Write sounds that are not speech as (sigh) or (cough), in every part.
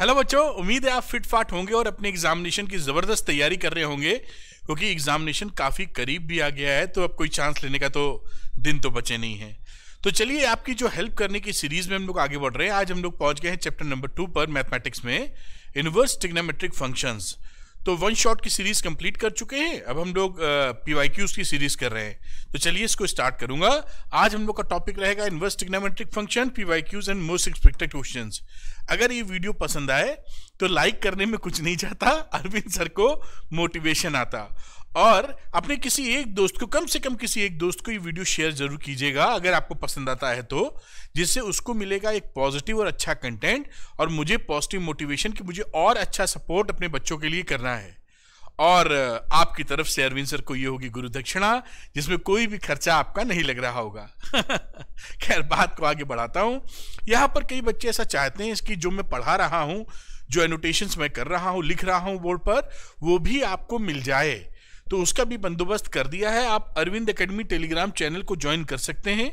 hello बच्चों उम्मीद है आप फिट फाट होंगे और अपने एग्जामिनेशन की ज़बरदस्त तैयारी कर रहे होंगे क्योंकि एग्जामिनेशन काफ़ी करीब भी आ गया है तो अब कोई चांस लेने का तो दिन तो बचे नहीं है तो चलिए आपकी जो हेल्प करने की सीरीज़ में हम लोग आगे बढ़ रहे हैं आज हम लोग पहुंच गए हैं चैप्टर नंबर टू पर मैथमेटिक्स में इनवर्स टिग्नामेट्रिक फंक्शंस तो वन शॉट की सीरीज कंप्लीट कर चुके हैं अब हम लोग पीवाईक्यूज की सीरीज कर रहे हैं तो चलिए इसको स्टार्ट करूंगा आज हम लोग का टॉपिक रहेगा inverse trigonometric function PYQs and most expected question अगर ये वीडियो पसंद आए तो लाइक करने में कुछ नहीं जाता अरविंद सर को मोटिवेशन आता और अपने किसी एक दोस्त को कम से कम किसी एक दोस्त को ये वीडियो शेयर जरूर कीजिएगा अगर आपको पसंद आता है तो जिससे उसको मिलेगा एक पॉजिटिव और अच्छा कंटेंट और मुझे पॉजिटिव मोटिवेशन कि मुझे और अच्छा सपोर्ट अपने बच्चों के लिए करना है और आपकी तरफ से अरविंद सर को ये होगी गुरु दक्षिणा जिसमें कोई भी खर्चा आपका नहीं लग रहा होगा (laughs) खैर बात को आगे बढ़ाता हूँ यहाँ पर कई बच्चे ऐसा चाहते हैं इसकी जो मैं पढ़ा रहा हूँ जो एनोटेशंस मैं कर रहा हूँ लिख रहा हूँ बोर्ड पर वो भी आपको मिल जाए तो उसका भी बंदोबस्त कर दिया है आप अरविंद एकेडमी टेलीग्राम चैनल को ज्वाइन कर सकते हैं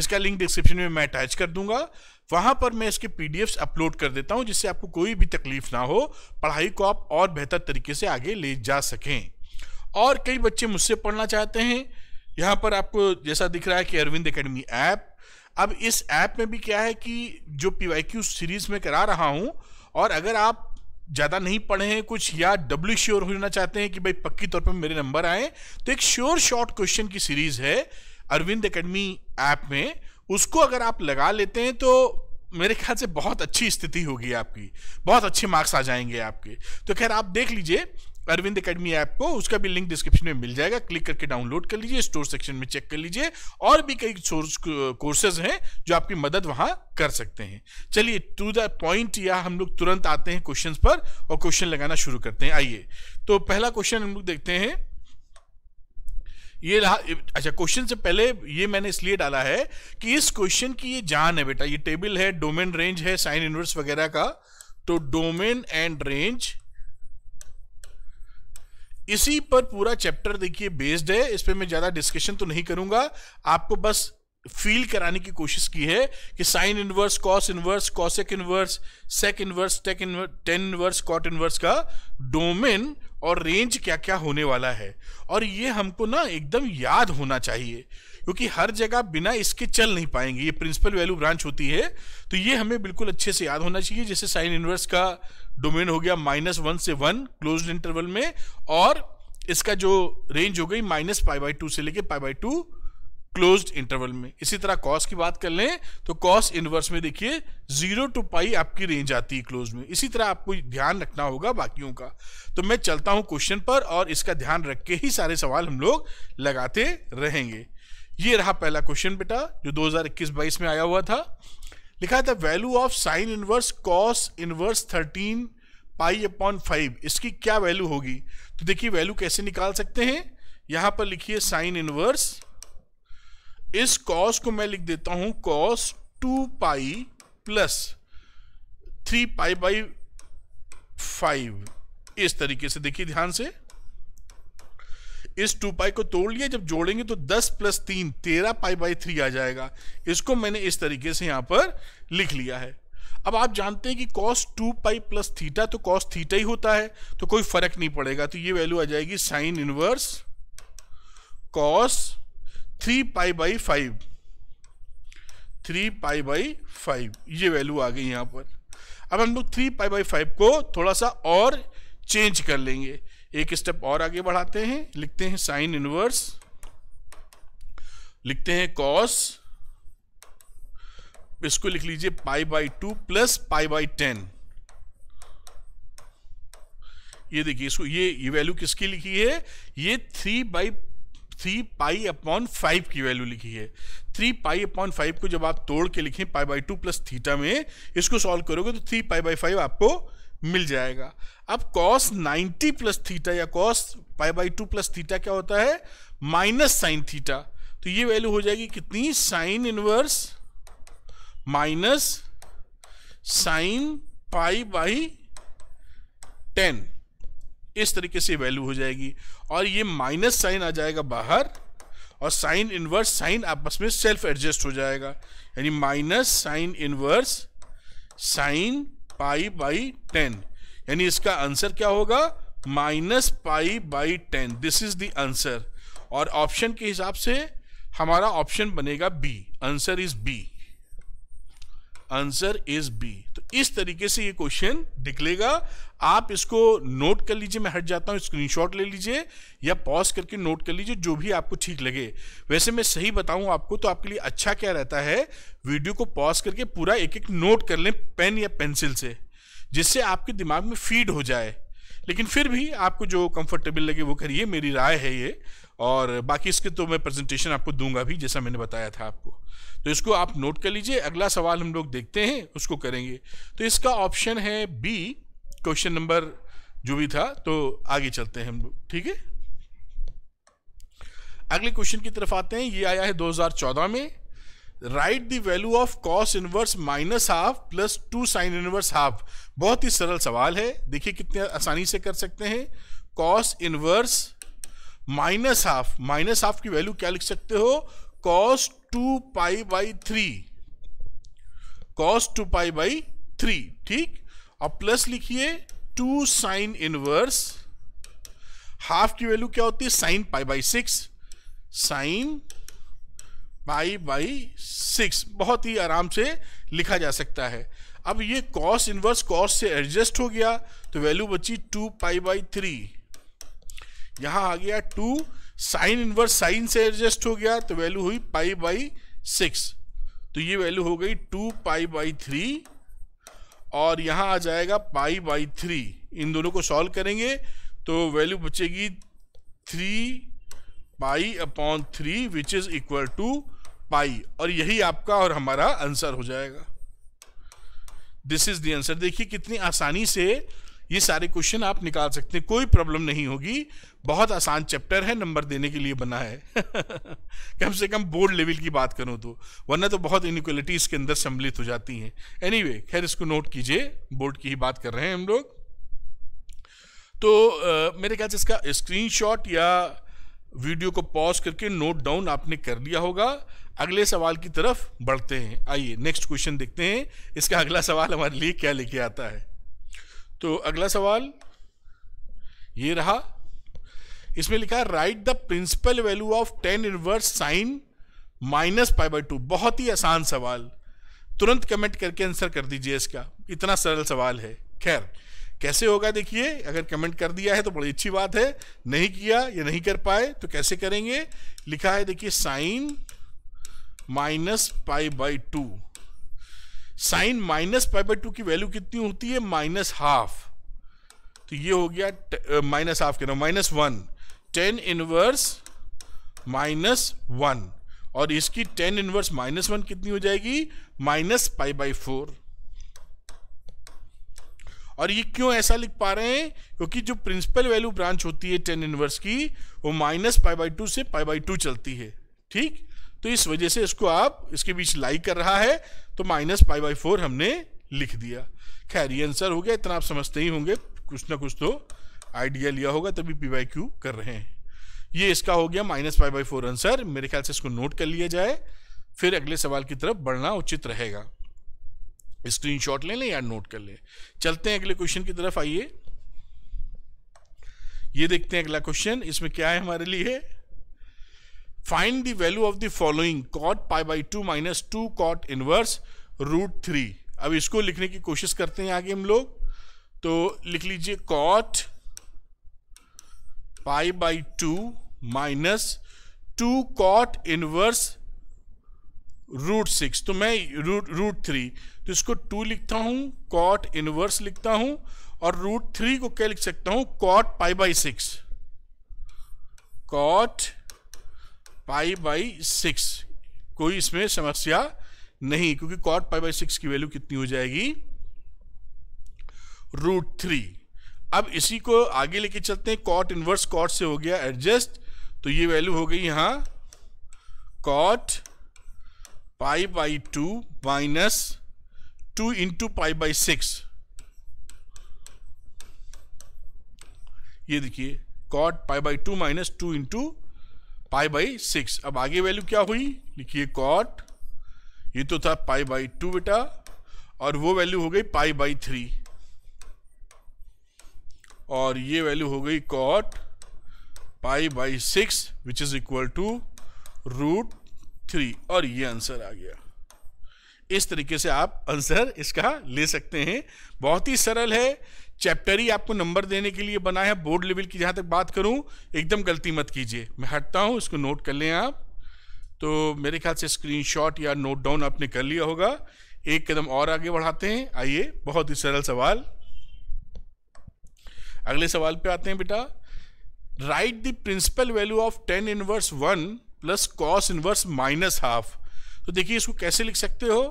इसका लिंक डिस्क्रिप्शन में मैं अटैच कर दूंगा वहां पर मैं इसके पी अपलोड कर देता हूं जिससे आपको कोई भी तकलीफ ना हो पढ़ाई को आप और बेहतर तरीके से आगे ले जा सकें और कई बच्चे मुझसे पढ़ना चाहते हैं यहाँ पर आपको जैसा दिख रहा है कि अरविंद एकेडमी ऐप अब इस ऐप में भी क्या है कि जो पी सीरीज में करा रहा हूँ और अगर आप ज़्यादा नहीं पढ़े हैं कुछ या डब्ल्यू श्योर होना चाहते हैं कि भाई पक्की तौर पर मेरे नंबर आए तो एक श्योर शॉर्ट क्वेश्चन की सीरीज है अरविंद एकेडमी ऐप में उसको अगर आप लगा लेते हैं तो मेरे ख्याल से बहुत अच्छी स्थिति होगी आपकी बहुत अच्छे मार्क्स आ जाएंगे आपके तो खैर आप देख लीजिए अरविंद अकेडमी ऐप को उसका भी लिंक डिस्क्रिप्शन में मिल जाएगा क्लिक करके डाउनलोड कर लीजिए स्टोर सेक्शन में चेक कर लीजिए और भी कई कोर्सेज हैं जो आपकी मदद वहां कर सकते हैं चलिए टू द पॉइंट या हम लोग तुरंत आते हैं क्वेश्चन पर और क्वेश्चन लगाना शुरू करते हैं आइए तो पहला क्वेश्चन हम लोग देखते हैं ये रहा अच्छा क्वेश्चन से पहले ये मैंने इसलिए डाला है कि इस क्वेश्चन की ये जान है बेटा ये टेबल है डोमेन रेंज है साइन इनवर्स वगैरह का तो डोमेन एंड रेंज इसी पर पूरा चैप्टर देखिए बेस्ड है इस पर मैं ज्यादा डिस्कशन तो नहीं करूंगा आपको बस फील कराने की कोशिश की है कि sine inverse cos inverse cosec inverse sec inverse tan inverse tan inverse cot inverse का डोमेन और रेंज क्या क्या होने वाला है और ये हमको ना एकदम याद होना चाहिए क्योंकि हर जगह बिना इसके चल नहीं पाएंगे ये प्रिंसिपल वैल्यू ब्रांच होती है तो ये हमें बिल्कुल अच्छे से याद होना चाहिए जैसे साइन इनवर्स का डोमेन हो गया माइनस वन से वन क्लोज इंटरवल में और इसका जो रेंज हो गई माइनस पाई बाई टू से लेके pi by two close interval में इसी तरह कॉस की बात कर लें तो कॉस इनवर्स में देखिए जीरो टू पाई आपकी रेंज आती है क्लोज में इसी तरह आपको ध्यान रखना होगा बाकियों का तो मैं चलता हूं क्वेश्चन पर और इसका ध्यान रख के ही सारे सवाल हम लोग लगाते रहेंगे ये रहा पहला क्वेश्चन बेटा जो 2021-22 में आया हुआ था लिखा है the value of sine inverse cos inverse thirteen pi upon five इसकी क्या वैल्यू होगी तो देखिए वैल्यू कैसे निकाल सकते हैं यहां पर लिखिए साइन इनवर्स इस कॉस को मैं लिख देता हूं cos two pi plus three pi by five इस तरीके से देखिए ध्यान से इस टू पाई को तोड़ लिया जब जोड़ेंगे तो दस प्लस तीन तेरह पाई बाई थ्री आ जाएगा इसको मैंने इस तरीके से यहाँ पर लिख लिया है अब आप जानते हैं कि cos two pi plus theta तो कॉस थीटा ही होता है तो कोई फर्क नहीं पड़ेगा तो ये वैल्यू आ जाएगी sine inverse cos three pi by five three pi by five ये वैल्यू आ गई यहाँ पर अब हम लोग थ्री पाई बाई फाइव को थोड़ा सा और चेंज कर लेंगे एक स्टेप और आगे बढ़ाते हैं लिखते हैं साइन इनवर्स लिखते हैं कॉस इसको लिख लीजिए pi by two plus pi by ten ये देखिए इसको ये ये वैल्यू किसकी लिखी है ये three by three pi upon five की वैल्यू लिखी है थ्री पाई अपॉन फाइव को जब आप तोड़ के लिखें pi by two plus theta में इसको सॉल्व करोगे तो थ्री पाई बाई फाइव आपको मिल जाएगा अब कॉस 90 प्लस थीटा या cos pi by two plus theta क्या होता है माइनस साइन थीटा तो ये वैल्यू हो जाएगी कितनी sine inverse minus sine pi by ten इस तरीके से वैल्यू हो जाएगी और ये माइनस साइन आ जाएगा बाहर और साइन इनवर्स साइन आपस में सेल्फ एडजस्ट हो जाएगा यानी minus sine inverse sine pi by ten यानी इसका आंसर क्या होगा minus pi by ten this is the answer और ऑप्शन के हिसाब से हमारा ऑप्शन बनेगा B answer is B answer is B तो इस तरीके से ये क्वेश्चन निकलेगा आप इसको नोट कर लीजिए मैं हट जाता हूँ स्क्रीनशॉट ले लीजिए या पॉज करके नोट कर लीजिए जो भी आपको ठीक लगे वैसे मैं सही बताऊँ आपको तो आपके लिए अच्छा क्या रहता है वीडियो को पॉज करके पूरा एक एक नोट कर लें पेन या पेंसिल से जिससे आपके दिमाग में फीड हो जाए लेकिन फिर भी आपको जो कंफर्टेबल लगे वो करिए मेरी राय है ये और बाकी इसके तो मैं प्रेजेंटेशन आपको दूंगा भी जैसा मैंने बताया था आपको तो इसको आप नोट कर लीजिए अगला सवाल हम लोग देखते हैं उसको करेंगे तो इसका ऑप्शन है बी क्वेश्चन नंबर जो भी था तो आगे चलते हैं हम लोग ठीक है अगले क्वेश्चन की तरफ आते हैं ये आया है 2014 में right the value of cos inverse minus half plus two sine inverse half बहुत ही सरल सवाल है देखिए कितने आसानी से कर सकते हैं cos inverse minus half minus half की वैल्यू क्या लिख सकते हो cos two pi by three cos two pi by three ठीक अब प्लस लिखिए टू साइन इनवर्स हाफ की वैल्यू क्या होती है sine pi by six sine pi by six बहुत ही आराम से लिखा जा सकता है अब ये कॉस इनवर्स कॉस से एडजस्ट हो गया तो वैल्यू बची टू पाई बाई थ्री यहां आ गया टू साइन इनवर्स साइन से एडजस्ट हो गया तो वैल्यू हुई पाई बाई सिक्स तो ये वैल्यू हो गई टू पाई बाई थ्री और यहाँ आ जाएगा पाई बाई थ्री इन दोनों को सॉल्व करेंगे तो वैल्यू बचेगी three pi upon three which is equal to pi और यही आपका और हमारा आंसर हो जाएगा दिस इज दी आंसर देखिए कितनी आसानी से ये सारे क्वेश्चन आप निकाल सकते हैं कोई प्रॉब्लम नहीं होगी बहुत आसान चैप्टर है नंबर देने के लिए बना है (laughs) कम से कम बोर्ड लेवल की बात करूँ तो वरना तो बहुत इनक्वलिटीज के अंदर सम्मिलित हो जाती हैं एनी anyway, खैर इसको नोट कीजिए बोर्ड की ही बात कर रहे हैं हम लोग तो आ, मेरे ख्याल से इसका स्क्रीन या वीडियो को पॉज करके नोट डाउन आपने कर लिया होगा अगले सवाल की तरफ बढ़ते हैं आइए नेक्स्ट क्वेश्चन देखते हैं इसका अगला सवाल हमारे लिए क्या लेके आता है तो अगला सवाल ये रहा इसमें लिखा है right the principal value of tan inverse sine minus pi by two बहुत ही आसान सवाल तुरंत कमेंट करके आंसर कर दीजिए इसका इतना सरल सवाल है खैर कैसे होगा देखिए अगर कमेंट कर दिया है तो बड़ी अच्छी बात है नहीं किया या नहीं कर पाए तो कैसे करेंगे लिखा है देखिए sine minus pi by two sine minus pi by two की वैल्यू कितनी होती है माइनस हाफ तो ये हो गया माइनस हाफ कह रहा हूँ minus one tan inverse minus one और इसकी टेन इनवर्स माइनस वन कितनी हो जाएगी माइनस पाई बाई फोर और ये क्यों ऐसा लिख पा रहे हैं क्योंकि जो प्रिंसिपल वैल्यू ब्रांच होती है टेन इनवर्स की वो माइनस पाई बाई टू से पाई बाई टू चलती है ठीक तो इस वजह से इसको आप इसके बीच लाई कर रहा है तो माइनस पाई बाई फोर हमने लिख दिया खैर ये आंसर हो गया इतना आप समझते ही होंगे कुछ ना कुछ तो आइडिया लिया होगा तभी पी बाई क्यू कर रहे हैं ये इसका हो गया minus five by four answer मेरे ख्याल से इसको नोट कर लिया जाए फिर अगले सवाल की तरफ बढ़ना उचित रहेगा स्क्रीनशॉट ले लें या नोट कर लें चलते हैं अगले क्वेश्चन की तरफ आइए ये देखते हैं अगला क्वेश्चन इसमें क्या है हमारे लिए find the value of the following cot pi by two minus two cot inverse root three अब इसको लिखने की कोशिश करते हैं आगे हम लोग तो लिख लीजिए cot pi by two minus two cot inverse root six तो मैं रूट रूट थ्री तो इसको टू लिखता हूँ कॉट इनवर्स लिखता हूँ और रूट थ्री को क्या लिख सकता हूँ cot pi by six cot pi by six कोई इसमें समस्या नहीं क्योंकि कॉट पाई बाई सिक्स की वैल्यू कितनी हो जाएगी रूट थ्री अब इसी को आगे लेके चलते हैं कॉट इनवर्स कॉट से हो गया एडजस्ट तो ये वैल्यू हो गई यहां cot pi by two minus two into pi by six ये देखिए cot pi by two minus two into pi by six अब आगे वैल्यू क्या हुई लिखिए कॉट ये तो था पाई बाई टू बेटा और वो वैल्यू हो गई पाई बाई थ्री और ये वैल्यू हो गई cot pi by six which is equal to root three और ये आंसर आ गया इस तरीके से आप आंसर इसका ले सकते हैं बहुत ही सरल है चैप्टर ही आपको नंबर देने के लिए बना है बोर्ड लेवल की जहाँ तक बात करूँ एकदम गलती मत कीजिए मैं हटता हूँ इसको नोट कर लें आप तो मेरे ख्याल से स्क्रीनशॉट या नोट डाउन आपने कर लिया होगा एक कदम और आगे बढ़ाते हैं आइए बहुत ही सरल सवाल अगले सवाल पे आते हैं बेटा write the principal value of tan inverse one plus cos inverse minus half तो देखिए इसको कैसे लिख सकते हो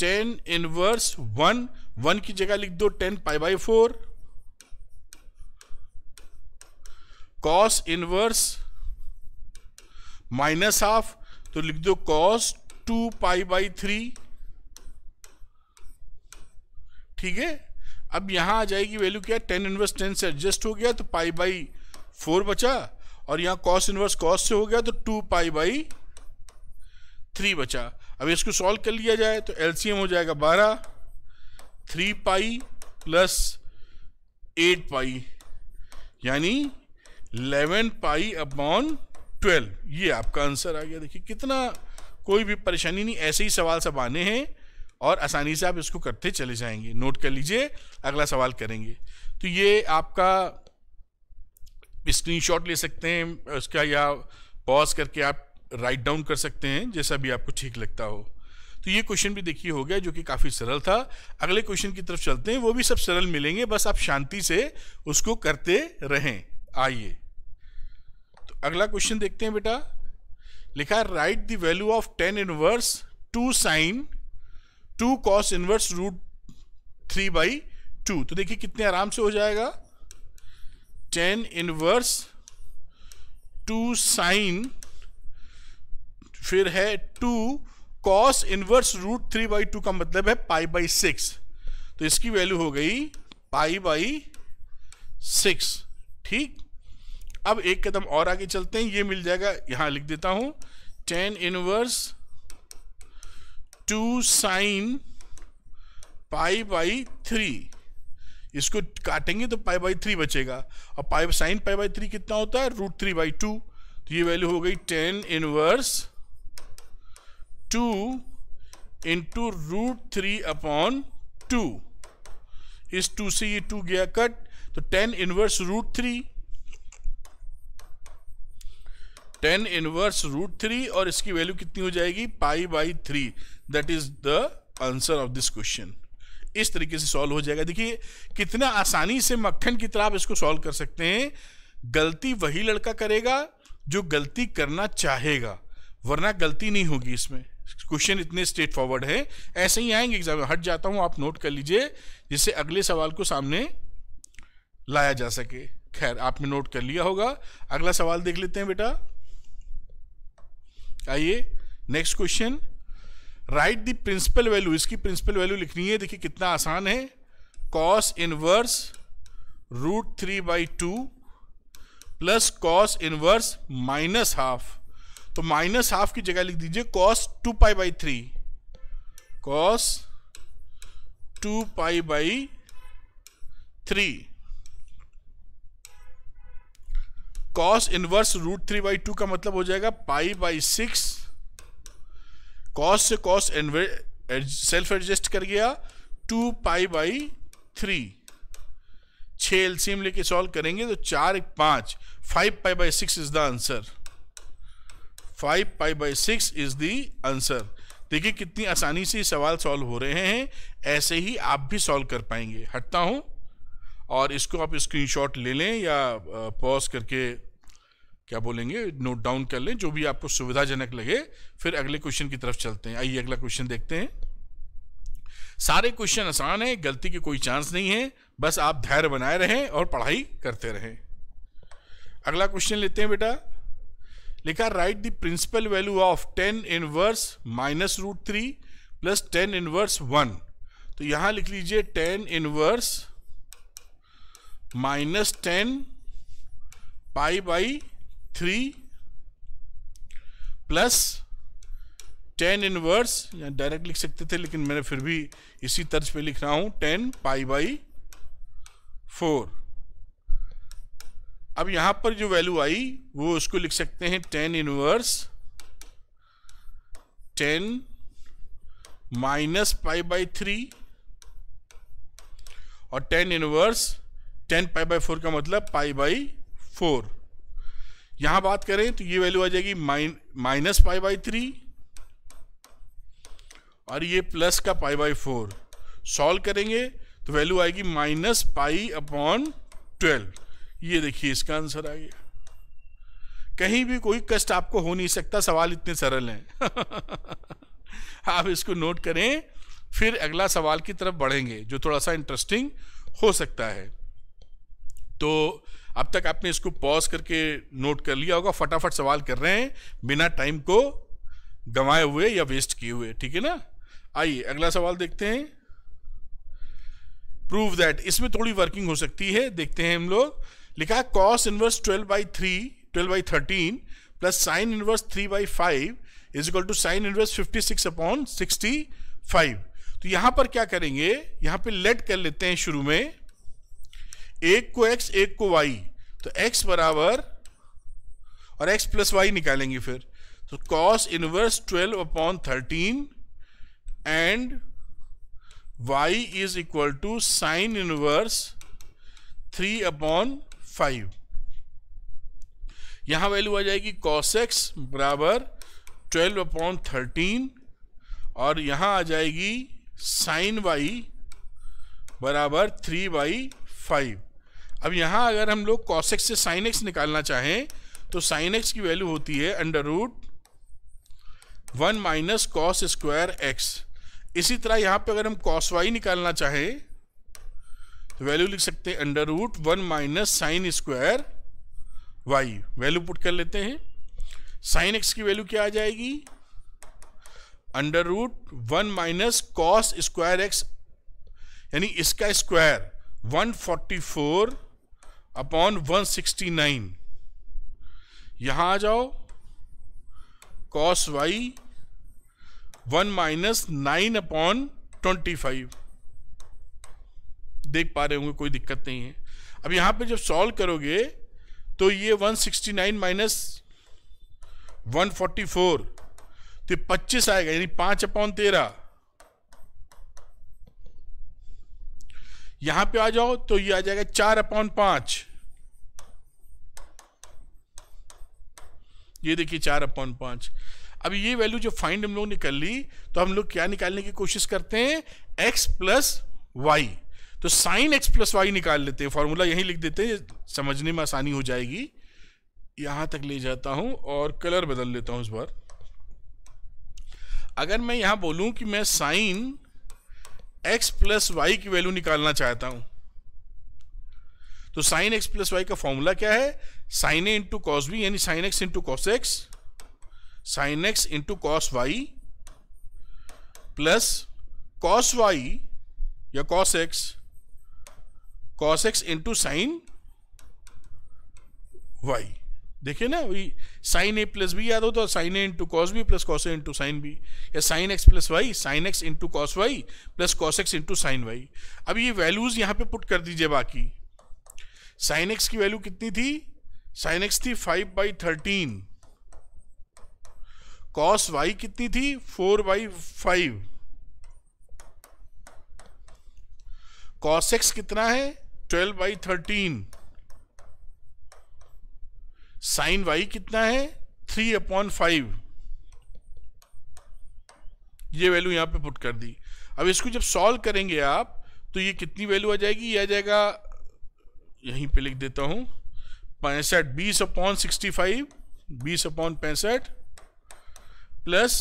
टेन इनवर्स वन वन की जगह लिख दो tan pi by four cos inverse minus half तो लिख दो cos two pi by three ठीक है अब यहाँ आ जाएगी वैल्यू क्या टेन इनवर्स टेन से एडजस्ट हो गया तो पाई बाई फोर बचा और यहाँ कॉस इनवर्स कॉस से हो गया तो टू पाई बाई थ्री बचा अब इसको सॉल्व कर लिया जाए तो एलसीएम हो जाएगा बारह three pi plus eight pi यानी इलेवन पाई अपॉन ट्वेल्व ये आपका आंसर आ गया देखिए कितना कोई भी परेशानी नहीं ऐसे ही सवाल सब आने हैं और आसानी से आप इसको करते चले जाएंगे नोट कर लीजिए अगला सवाल करेंगे तो ये आपका स्क्रीनशॉट ले सकते हैं उसका या पॉज करके आप राइट डाउन कर सकते हैं जैसा भी आपको ठीक लगता हो तो ये क्वेश्चन भी देखिए हो गया जो कि काफ़ी सरल था अगले क्वेश्चन की तरफ चलते हैं वो भी सब सरल मिलेंगे बस आप शांति से उसको करते रहें आइए तो अगला क्वेश्चन देखते हैं बेटा लिखा write the value of tan inverse two sine two cos inverse root three by two तो देखिए कितने आराम से हो जाएगा टेन इनवर्स टू साइन फिर है two cos inverse root three by two का मतलब है पाई बाई सिक्स तो इसकी वैल्यू हो गई पाई बाई सिक्स ठीक अब एक कदम और आगे चलते हैं ये मिल जाएगा यहां लिख देता हूं tan inverse two sine pi by three इसको काटेंगे तो पाई बाई थ्री बचेगा और pi sine pi by three कितना होता है रूट थ्री बाई टू तो ये वैल्यू हो गई tan inverse two into root three upon two इस टू से ये टू गया कट तो tan inverse root three tan inverse root three और इसकी वैल्यू कितनी हो जाएगी pi by three that is the answer of this question इस तरीके से सॉल्व हो जाएगा देखिए कितना आसानी से मक्खन की तरह आप इसको सॉल्व कर सकते हैं गलती वही लड़का करेगा जो गलती करना चाहेगा वरना गलती नहीं होगी इसमें क्वेश्चन इतने स्ट्रेट फॉरवर्ड है ऐसे ही आएंगे एग्जाम हट जाता हूँ आप नोट कर लीजिए जिससे अगले सवाल को सामने लाया जा सके खैर आपने नोट कर लिया होगा अगला सवाल देख लेते हैं बेटा आइए next question write the principal value इसकी प्रिंसिपल वैल्यू लिखनी है देखिए कितना आसान है cos inverse root three by two plus cos inverse minus half तो माइनस हाफ की जगह लिख दीजिए cos two pi by three cos two pi by three cos inverse root three by two का मतलब हो जाएगा पाई बाई सिक्स कॉस से कॉस सेल्फ एडजस्ट कर गया टू पाई बाई थ्री छः एलसीएम लेके सॉल्व करेंगे तो चार एक पाँच five pi by six is the answer five pi by six is the answer देखिए कितनी आसानी से सवाल सॉल्व हो रहे हैं ऐसे ही आप भी सॉल्व कर पाएंगे हटता हूँ और इसको आप स्क्रीनशॉट ले लें या पॉज करके क्या बोलेंगे नोट डाउन कर लें जो भी आपको सुविधाजनक लगे फिर अगले क्वेश्चन की तरफ चलते हैं आइए अगला क्वेश्चन देखते हैं सारे क्वेश्चन आसान है गलती के कोई चांस नहीं है बस आप धैर्य बनाए रहें और पढ़ाई करते रहें अगला क्वेश्चन लेते हैं बेटा लिखा write the principal value of tan inverse minus root three plus tan inverse one तो यहां लिख लीजिए tan inverse minus tan pi by three plus tan inverse या डायरेक्ट लिख सकते थे लेकिन मैंने फिर भी इसी तर्ज पे लिख रहा हूं टेन पाई बाई फोर अब यहां पर जो वैल्यू आई वो उसको लिख सकते हैं tan inverse tan minus pi by three और tan inverse tan pi by four का मतलब पाई बाई फोर यहां बात करें तो ये वैल्यू आ जाएगी माइनस पाई बाई थ्री और ये प्लस का पाई बाई फोर सॉल्व करेंगे तो वैल्यू आएगी माइनस पाई अपॉन ट्वेल्व ये देखिए इसका आंसर आ गया कहीं भी कोई कष्ट आपको हो नहीं सकता सवाल इतने सरल हैं (laughs) आप इसको नोट करें फिर अगला सवाल की तरफ बढ़ेंगे जो थोड़ा सा इंटरेस्टिंग हो सकता है तो अब तक आपने इसको पॉज करके नोट कर लिया होगा फटाफट सवाल कर रहे हैं बिना टाइम को गंवाए हुए या वेस्ट किए हुए ठीक है ना आइए अगला सवाल देखते हैं प्रूव दैट इसमें थोड़ी वर्किंग हो सकती है देखते हैं हम लोग लिखा है cos inverse twelve by three twelve by thirteen plus sine inverse three by five is equal to sine inverse fifty six upon sixty five तो यहाँ पर क्या करेंगे यहाँ पे लेट कर लेते हैं शुरू में एक को एक्स एक को वाई तो एक्स बराबर और एक्स प्लस वाई निकालेंगे फिर तो cos inverse twelve upon thirteen and y is equal to sine inverse three upon five यहां वैल्यू आ जाएगी कॉस एक्स बराबर ट्वेल्व अपॉन थर्टीन और यहां आ जाएगी साइन वाई बराबर थ्री बाई फाइव अब यहाँ अगर हम लोग कॉस एक्स से साइन एक्स निकालना चाहें तो साइन एक्स की वैल्यू होती है under root one minus cos square x इसी तरह यहाँ पे अगर हम कॉस वाई निकालना चाहें तो वैल्यू लिख सकते हैं under root one minus sine square y value put कर लेते हैं साइन एक्स की वैल्यू क्या आ जाएगी under root one minus cos square x यानी इसका स्क्वायर 144 अपॉन 169 यहां आ जाओ cos y one minus nine upon twenty five देख पा रहे होंगे कोई दिक्कत नहीं है अब यहां पे जब सॉल्व करोगे तो ये 169 माइनस वन तो 25 आएगा यानी 5 अपॉन तेरह यहां पे आ जाओ तो ये आ जाएगा चार अपॉन पांच ये देखिए चार अपॉन पांच अब ये वैल्यू जो फाइंड हम लोग निकल ली तो हम लोग क्या निकालने की कोशिश करते हैं एक्स प्लस वाई तो साइन एक्स प्लस वाई निकाल लेते हैं फॉर्मूला यही लिख देते हैं समझने में आसानी हो जाएगी यहां तक ले जाता हूं और कलर बदल लेता हूं इस बार अगर मैं यहां बोलूं कि मैं साइन एक्स प्लस वाई की वैल्यू निकालना चाहता हूं तो साइन एक्स प्लस वाई का फॉर्मूला क्या है sine a into cos b यानी sine x into cos x sine x into cos y plus cos y या cos x cos x into sine y देखिए ना वही साइन ए प्लस बी याद हो तो sine a into cos b plus cos a into sine b या sine x plus y sine x into cos y plus cos x into sine y अब ये values यहाँ पे put कर दीजिए बाकी साइन एक्स की वैल्यू कितनी थी साइन एक्स थी five by thirteen cos y कितनी थी four by five cos x कितना है twelve by thirteen sine y कितना है थ्री अपॉन फाइव ये वैल्यू यहां पे पुट कर दी अब इसको जब सॉल्व करेंगे आप तो ये कितनी वैल्यू आ जाएगी ये आ जाएगा यहीं पे लिख देता हूं पैंसठ बीस अपॉन सिक्सटी फाइव बीस अपॉन पैंसठ प्लस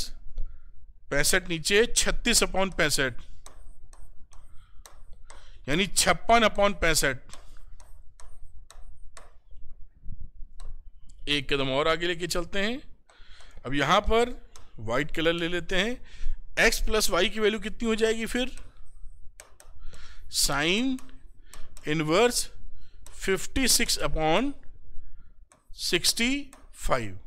पैंसठ नीचे छत्तीस अपॉन पैंसठ यानी छप्पन अपॉन पैंसठ एक कदम और आगे लेके चलते हैं अब यहाँ पर वाइट कलर ले लेते हैं एक्स प्लस वाई की वैल्यू कितनी हो जाएगी फिर साइन इनवर्स 56 अपॉन फाइव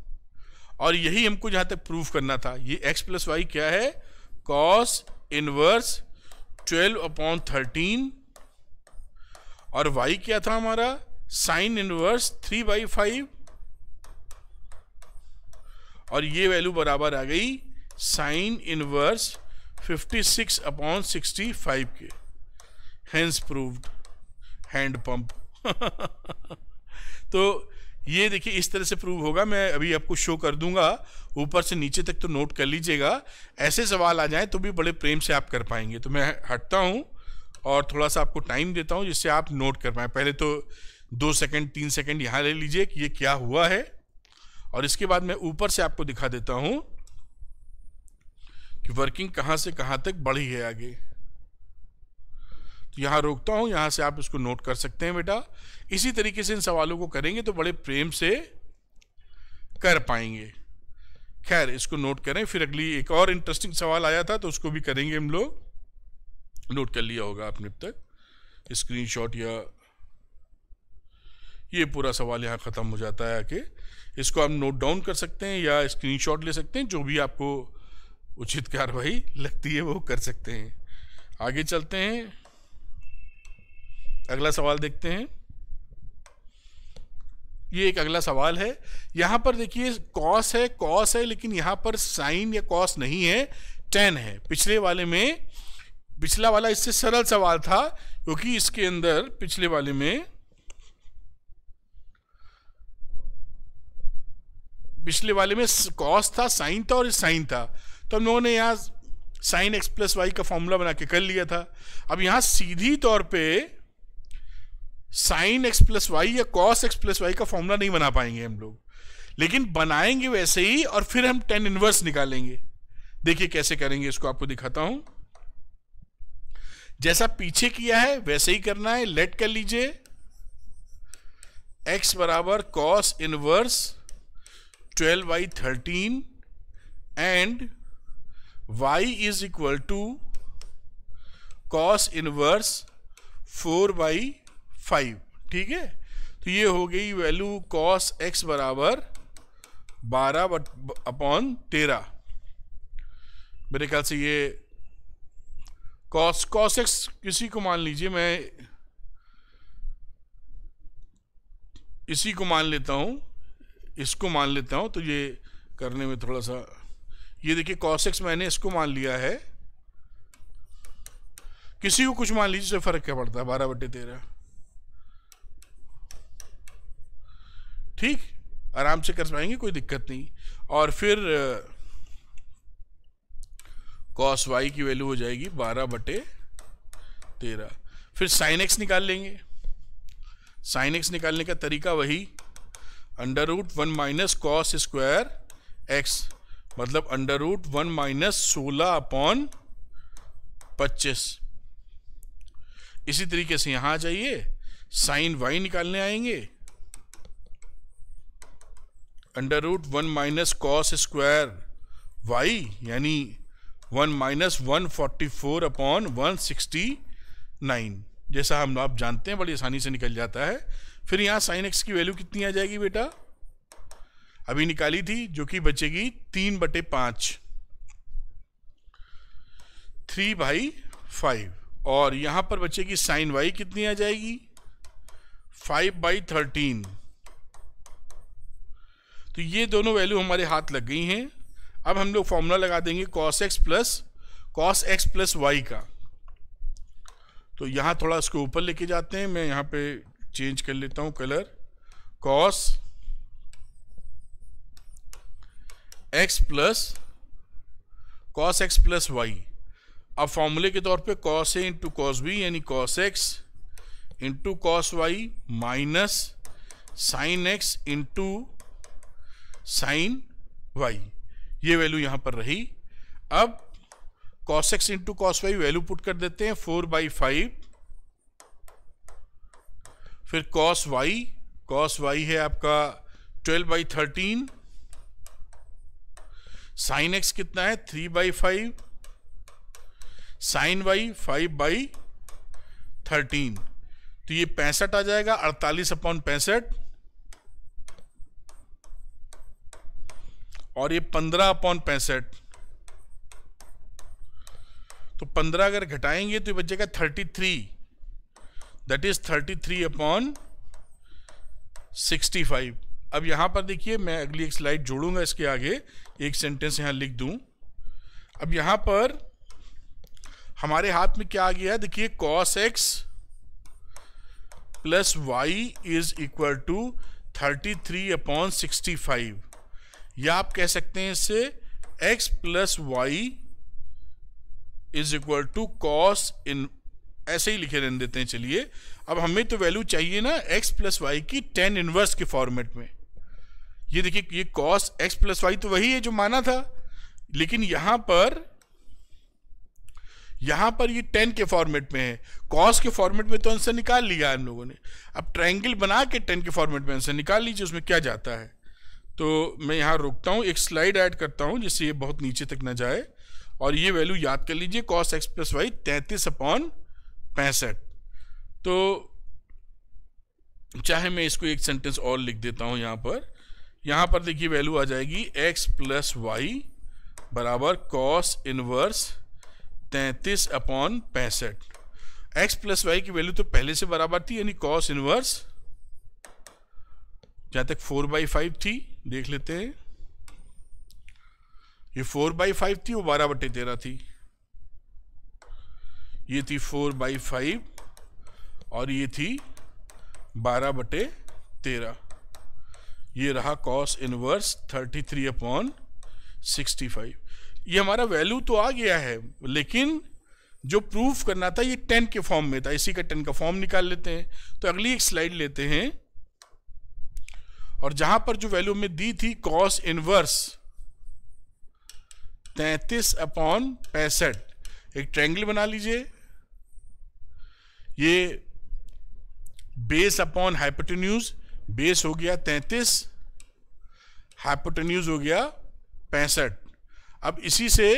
और यही हमको जहाँ तक प्रूफ करना था ये x प्लस वाई क्या है कॉस इनवर्स 12 अपॉन थर्टीन और y क्या था हमारा साइन इनवर्स 3 बाई फाइव और ये वैल्यू बराबर आ गई साइन इनवर्स 56 अपॉन सिक्सटी के हैंस प्रूव्ड हैंड पंप तो ये देखिए इस तरह से प्रूव होगा मैं अभी आपको शो कर दूंगा ऊपर से नीचे तक तो नोट कर लीजिएगा ऐसे सवाल आ जाए तो भी बड़े प्रेम से आप कर पाएंगे तो मैं हटता हूँ और थोड़ा सा आपको टाइम देता हूँ जिससे आप नोट कर पाए पहले तो दो सेकंड तीन सेकंड यहाँ ले लीजिए कि ये क्या हुआ है और इसके बाद मैं ऊपर से आपको दिखा देता हूं कि वर्किंग कहां से कहां तक बढ़ी है आगे तो यहां रोकता हूं यहां से आप इसको नोट कर सकते हैं बेटा इसी तरीके से इन सवालों को करेंगे तो बड़े प्रेम से कर पाएंगे खैर इसको नोट करें फिर अगली एक और इंटरेस्टिंग सवाल आया था तो उसको भी करेंगे हम लोग नोट कर लिया होगा आपने अब तक स्क्रीनशॉट या ये पूरा सवाल यहाँ ख़त्म हो जाता है आके इसको आप नोट डाउन कर सकते हैं या स्क्रीनशॉट ले सकते हैं जो भी आपको उचित कार्रवाई लगती है वो कर सकते हैं आगे चलते हैं अगला सवाल देखते हैं ये एक अगला सवाल है यहाँ पर देखिए कॉस है कॉस है लेकिन यहाँ पर साइन या कॉस नहीं है टेन है पिछले वाले में पिछला वाला इससे सरल सवाल था क्योंकि इसके अंदर पिछले वाले में पिछले वाले में कॉस था साइन था और साइन था तो हम लोगों ने यहाँ साइन एक्स प्लस वाई का फॉर्मूला बना के कर लिया था अब यहाँ सीधी तौर पे साइन एक्स प्लस वाई या कॉस एक्स प्लस वाई का फॉर्मूला नहीं बना पाएंगे हम लोग लेकिन बनाएंगे वैसे ही और फिर हम टेन इनवर्स निकालेंगे देखिए कैसे करेंगे इसको आपको दिखाता हूं जैसा पीछे किया है वैसे ही करना है लेट कर लीजिए एक्स बराबर cos inverse 12 by 13 and y is equal to cos inverse 4 by 5 ठीक है तो ये हो गई वैल्यू cos x बराबर 12 बट अपॉन 13 मेरे ख्याल से ये cos cos x किसी को मान लीजिए मैं इसी को मान लेता हूँ इसको मान लेता हूँ तो ये करने में थोड़ा सा ये देखिए कॉस एक्स मैंने इसको मान लिया है किसी को कुछ मान लीजिए फर्क क्या पड़ता है बारह बटे तेरह ठीक आराम से कर पाएंगे कोई दिक्कत नहीं और फिर कॉस वाई की वैल्यू हो जाएगी बारह बटे तेरह फिर साइन एक्स निकाल लेंगे साइन एक्स निकालने का तरीका वही under root one minus cos square x मतलब अंडर रूट वन माइनस सोलह अपॉन पच्चीस इसी तरीके से यहां आ जाइए साइन वाई निकालने आएंगे under root one minus cos square y यानी one minus one forty four upon one sixty nine जैसा हम आप जानते हैं बड़ी आसानी से निकल जाता है फिर यहाँ साइन एक्स की वैल्यू कितनी आ जाएगी बेटा अभी निकाली थी जो कि बचेगी तीन बटे पांच थ्री बाई फाइव और यहां पर बचेगी साइन वाई कितनी आ जाएगी फाइव बाई थर्टीन तो ये दोनों वैल्यू हमारे हाथ लग गई हैं अब हम लोग फॉर्मूला लगा देंगे cos x plus cos x plus y का तो यहां थोड़ा इसको ऊपर लेके जाते हैं मैं यहाँ पे चेंज कर लेता हूं colour cos x plus cos x plus y अब फॉर्मूले के तौर पे cos a into cos b यानी cos x into cos y minus sine x into sine y ये वैल्यू यहां पर रही अब cos x into cos y value put कर देते हैं फोर बाई फाइव फिर कॉस वाई कॉस वाई है आपका twelve by thirteen sine x कितना है three by five sine y five by thirteen तो ये पैंसठ आ जाएगा अड़तालीस अपॉन पैंसठ और ये पंद्रह अपॉन पैंसठ तो पंद्रह अगर घटाएंगे तो बचेगा thirty three that is 33 upon 65 अब यहां पर देखिए मैं अगली एक स्लाइड जोड़ूंगा इसके आगे एक सेंटेंस यहां लिख दू अब यहां पर हमारे हाथ में क्या आ गया है देखिए cos x plus y is equal to thirty three upon sixty five या आप कह सकते हैं इससे x plus y is equal to cos इन ऐसे ही लिखे रहने देते हैं चलिए अब हमें तो वैल्यू चाहिए ना एक्स प्लस वाई की टेन इनवर्स के फॉर्मेट में ये देखिए ये कॉस एक्स प्लस वाई तो वही है जो माना था लेकिन यहां पर यहां पर ये टेन के फॉर्मेट में है कॉस के फॉर्मेट में तो आंसर निकाल लिया हम लोगों ने अब ट्राइंगल बना के टेन के फॉर्मेट में आंसर निकाल लीजिए उसमें क्या जाता है तो मैं यहां रोकता हूं एक स्लाइड ऐड करता हूं जिससे ये बहुत नीचे तक ना जाए और ये वैल्यू याद कर लीजिए कॉस एक्स प्लस वाई तैंतीस अपॉन पैंसठ तो चाहे मैं इसको एक सेंटेंस और लिख देता हूं यहां पर यहां पर देखिए वैल्यू आ जाएगी x प्लस वाई बराबर कॉस इनवर्स तैतीस अपॉन पैंसठ एक्स प्लस वाई की वैल्यू तो पहले से बराबर थी यानी कॉस इनवर्स जहां तक फोर बाई फाइव थी देख लेते हैं ये फोर बाई फाइव थी वो बारह बटे तेरह थी ये थी फोर बाई फाइव और ये थी बारह बटे तेरह ये रहा cos inverse thirty three upon sixty five ये हमारा वैल्यू तो आ गया है लेकिन जो प्रूफ करना था ये टेन के फॉर्म में था इसी का टेन का फॉर्म निकाल लेते हैं तो अगली एक स्लाइड लेते हैं और जहां पर जो वैल्यू हमें दी थी कॉस इनवर्स तैतीस अपॉन पैंसठ एक ट्रैंगल बना लीजिए ये बेस अपॉन हाइपोटेन्यूज बेस हो गया तैतीस हाइपोटेन्यूज हो गया पैंसठ अब इसी से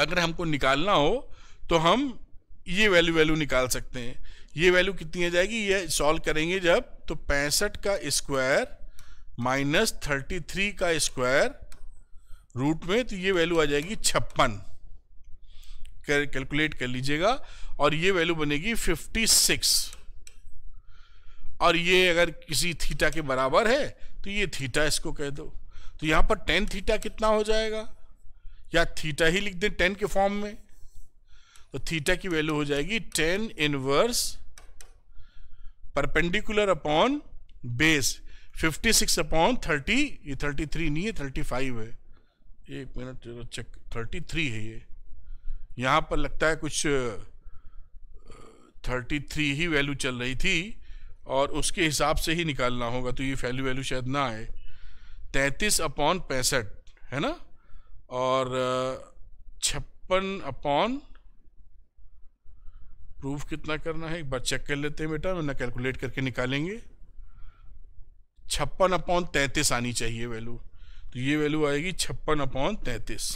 अगर हमको निकालना हो तो हम ये वैल्यू वैल्यू निकाल सकते हैं ये वैल्यू कितनी आ जाएगी ये सॉल्व करेंगे जब तो पैंसठ का स्क्वायर माइनस थर्टी थ्री का स्क्वायर रूट में तो ये वैल्यू आ जाएगी छप्पन कैलकुलेट कर, कर लीजिएगा और ये वैल्यू बनेगी 56 और ये अगर किसी थीटा के बराबर है तो ये थीटा इसको कह दो तो यहां पर टेन थीटा कितना हो जाएगा या थीटा ही लिख दें टेन के फॉर्म में तो थीटा की वैल्यू हो जाएगी tan inverse perpendicular upon base 56 upon thirty ये 33 नहीं है 35 है एक मिनट चेक 33 है ये यहाँ पर लगता है कुछ 33 ही वैल्यू चल रही थी और उसके हिसाब से ही निकालना होगा तो ये वैल्यू वैल्यू शायद ना आए तैंतीस अपॉन पैंसठ है ना और छप्पन अपॉन प्रूफ कितना करना है एक बार चेक कर लेते हैं बेटा वरना कैलकुलेट करके निकालेंगे छप्पन अपॉन तैंतीस आनी चाहिए वैल्यू तो ये वैल्यू आएगी छप्पन अपॉन तैंतीस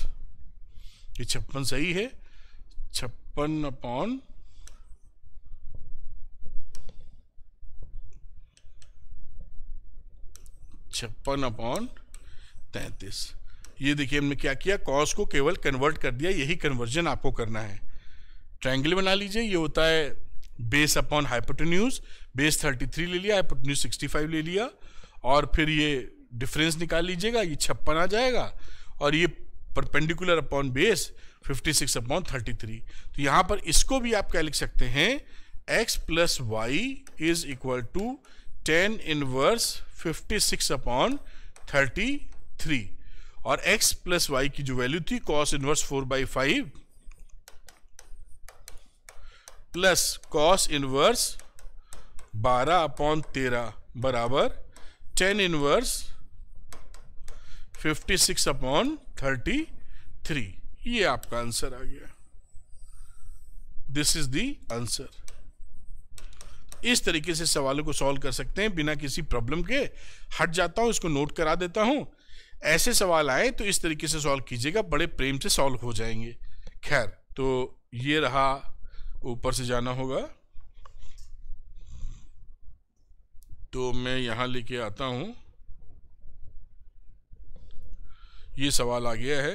ये छप्पन सही है छप्पन अपॉन छप्पन अपॉन तैंतीस ये देखिए हमने क्या किया कॉस को केवल कन्वर्ट कर दिया यही कन्वर्जन आपको करना है ट्रायंगल बना लीजिए ये होता है बेस अपॉन हाइपोटेन्यूज बेस 33 ले लिया हाइपोटेन्यूज 65 ले लिया और फिर ये डिफरेंस निकाल लीजिएगा ये छप्पन आ जाएगा और ये perpendicular upon base 56 upon thirty तो यहाँ पर इसको भी आप क्या लिख सकते हैं x plus y is equal to tan inverse fifty six upon thirty three और एक्स प्लस वाई की जो वैल्यू थी cos inverse four by five plus cos inverse बारह अपॉन तेरह बराबर tan inverse fifty six upon thirty three ये आपका answer आ गया दिस इज द आंसर इस तरीके से सवालों को सॉल्व कर सकते हैं बिना किसी प्रॉब्लम के हट जाता हूँ इसको नोट करा देता हूँ ऐसे सवाल आए तो इस तरीके से सॉल्व कीजिएगा बड़े प्रेम से सॉल्व हो जाएंगे खैर तो ये रहा ऊपर से जाना होगा तो मैं यहाँ लेके आता हूँ ये सवाल आ गया है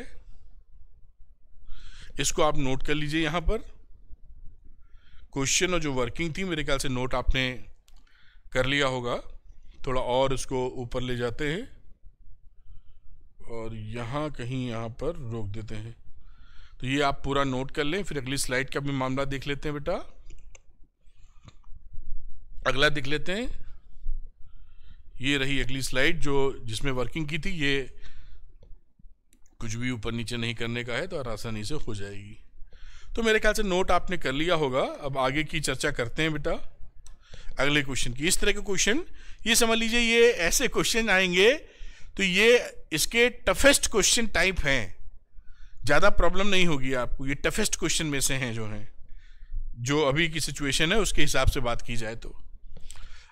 इसको आप नोट कर लीजिए यहाँ पर क्वेश्चन और जो वर्किंग थी मेरे ख्याल से नोट आपने कर लिया होगा थोड़ा और इसको ऊपर ले जाते हैं और यहाँ कहीं यहाँ पर रोक देते हैं तो ये आप पूरा नोट कर लें फिर अगली स्लाइड का भी मामला देख लेते हैं बेटा अगला देख लेते हैं ये रही अगली स्लाइड जो जिसमें वर्किंग की थी ये कुछ भी ऊपर नीचे नहीं करने का है तो आसानी से हो जाएगी तो मेरे ख्याल से नोट आपने कर लिया होगा अब आगे की चर्चा करते हैं बेटा अगले क्वेश्चन की इस तरह के क्वेश्चन ये समझ लीजिए ये ऐसे क्वेश्चन आएंगे तो ये इसके टफेस्ट क्वेश्चन टाइप हैं ज़्यादा प्रॉब्लम नहीं होगी आपको ये टफेस्ट क्वेश्चन में से हैं जो हैं जो अभी की सिचुएशन है उसके हिसाब से बात की जाए तो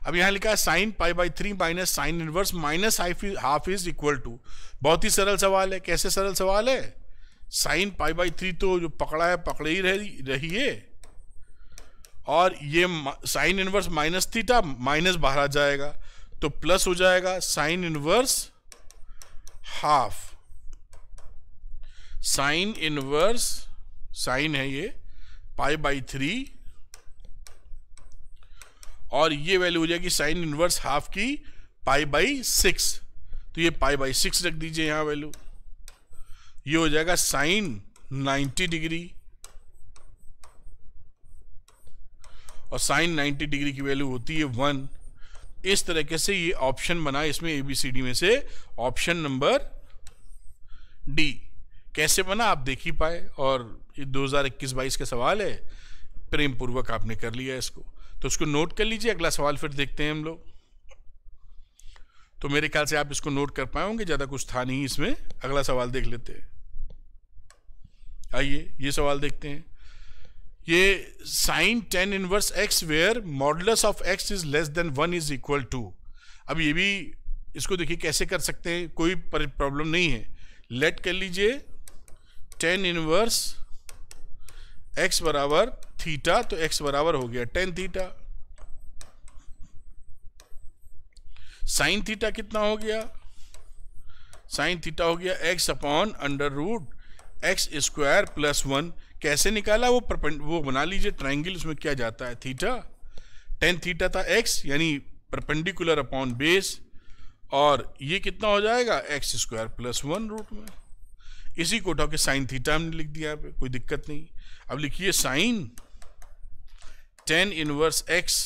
अब यहाँ लिखा है sine pi by three minus sine inverse minus half is equal to बहुत ही सरल सवाल है कैसे सरल सवाल है साइन पाई बाई थ्री तो जो पकड़ा है पकड़े ही रह रही है और ये sine inverse minus theta minus बाहर आ जाएगा तो प्लस हो जाएगा sine inverse half sine inverse sine है ये पाई बाई थ्री और ये वैल्यू हो जाएगी साइन इनवर्स हाफ की पाई बाई सिक्स तो ये पाई बाई सिक्स रख दीजिए यहां वैल्यू ये हो जाएगा साइन 90 डिग्री और साइन 90 डिग्री की वैल्यू होती है वन इस तरीके से ये ऑप्शन बना इसमें एबीसीडी में से ऑप्शन नंबर डी कैसे बना आप देख ही पाए और ये 2021-22 का सवाल है प्रेम पूर्वक आपने कर लिया इसको तो उसको नोट कर लीजिए अगला सवाल फिर देखते हैं हम लोग तो मेरे ख्याल से आप इसको नोट कर पाए होंगे ज़्यादा कुछ था नहीं इसमें अगला सवाल देख लेते हैं आइए ये सवाल देखते हैं ये sine tan inverse x where modulus of x is less than one is equal to अब ये भी इसको देखिए कैसे कर सकते हैं कोई प्रॉब्लम नहीं है लेट कर लीजिए टेन इनवर्स एक्स बराबर थीटा तो एक्स बराबर हो गया टेन थीटा साइन थीटा कितना हो गया साइन थीटा हो गया x upon under root x square plus one कैसे निकाला वो वो बना लीजिए ट्राइंगल उसमें क्या जाता है थीटा टेन थीटा था एक्स यानी परपेंडिकुलर अपॉन बेस और ये कितना हो जाएगा x square plus one root में इसी को उठा के साइन थीटा हमने लिख दिया यहाँ पे कोई दिक्कत नहीं अब लिखिए साइन टेन इनवर्स एक्स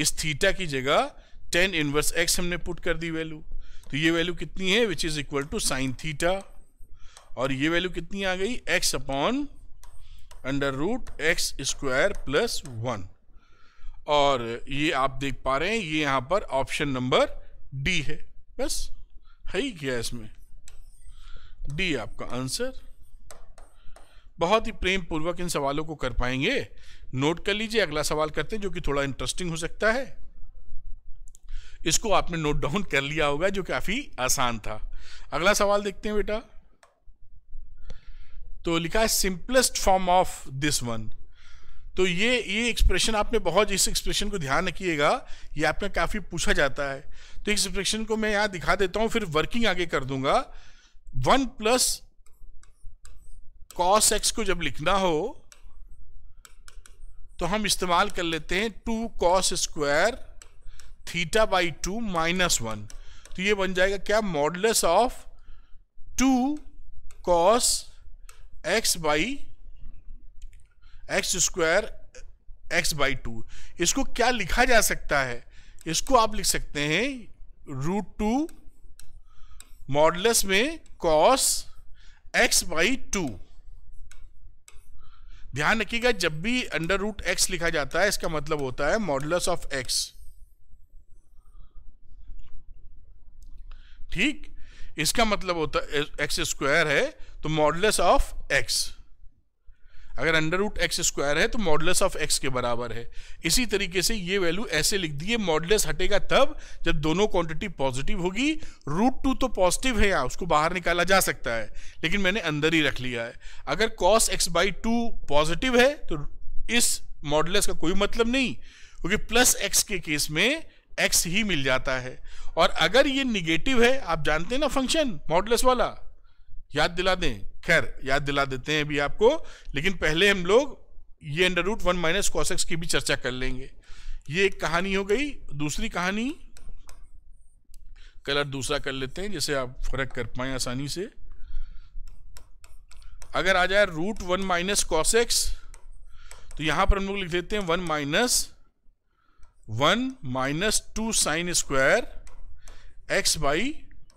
इस थीटा की जगह टेन इनवर्स एक्स हमने पुट कर दी वैल्यू तो ये वैल्यू कितनी है which is equal to sine theta और ये वैल्यू कितनी आ गई x upon under root x square plus one और ये आप देख पा रहे हैं ये यहाँ पर ऑप्शन नंबर डी है बस है ही क्या इसमें डी आपका आंसर बहुत ही प्रेम पूर्वक इन सवालों को कर पाएंगे नोट कर लीजिए अगला सवाल करते हैं जो कि थोड़ा इंटरेस्टिंग हो सकता है इसको आपने नोट डाउन कर लिया होगा जो काफ़ी आसान था अगला सवाल देखते हैं बेटा तो लिखा है simplest form of this one तो ये ये एक्सप्रेशन आपने बहुत इस एक्सप्रेशन को ध्यान रखिएगा ये आपने काफ़ी पूछा जाता है तो इस एक्सप्रेशन को मैं यहां दिखा देता हूँ फिर वर्किंग आगे कर दूंगा वन प्लस कॉस एक्स को जब लिखना हो तो हम इस्तेमाल कर लेते हैं two cos square theta by two minus one तो ये बन जाएगा क्या modulus of two cos x by x square x by two इसको क्या लिखा जा सकता है इसको आप लिख सकते हैं रूट टू मॉडलस में कॉस एक्स बाई टू ध्यान रखिएगा जब भी अंडर रूट एक्स लिखा जाता है इसका मतलब होता है मॉडलस ऑफ एक्स ठीक इसका मतलब होता है एक्स स्क्वायर है तो मॉडलस ऑफ एक्स अगर अंडर रूट एक्स स्क्वायर है तो मॉडलस ऑफ एक्स के बराबर है इसी तरीके से ये वैल्यू ऐसे लिख दिए मॉडलस हटेगा तब जब दोनों क्वांटिटी पॉजिटिव होगी रूट टू तो पॉजिटिव है यहाँ उसको बाहर निकाला जा सकता है लेकिन मैंने अंदर ही रख लिया है अगर cos x by two positive है तो इस मॉडलस का कोई मतलब नहीं क्योंकि प्लस एक्स के केस में एक्स ही मिल जाता है और अगर ये निगेटिव है आप जानते हैं ना फंक्शन मॉडलस वाला याद दिला दें खैर याद दिला देते हैं अभी आपको लेकिन पहले हम लोग ये under root one minus cos x की भी चर्चा कर लेंगे ये एक कहानी हो गई दूसरी कहानी कलर दूसरा कर लेते हैं जैसे आप फर्क कर पाए आसानी से अगर आ जाए रूट वन माइनस कॉसेक्स तो यहां पर हम लोग लिख देते हैं one minus one minus two sine square x by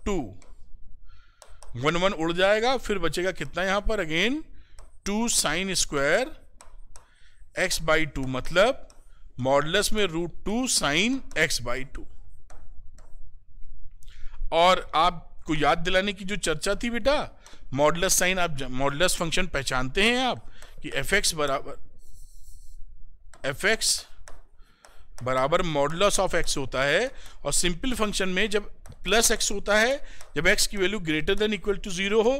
two one one उड़ जाएगा फिर बचेगा कितना यहां पर again two sine square x by two मतलब मॉडलस में root two sine x by two और आपको याद दिलाने की जो चर्चा थी बेटा मॉडलस साइन आप मॉडलस फंक्शन पहचानते हैं आप कि एफ एक्स बराबर एफ एक्स बराबर मॉडलस ऑफ एक्स होता है और सिंपल फंक्शन में जब प्लस एक्स होता है जब एक्स की value greater than equal to zero हो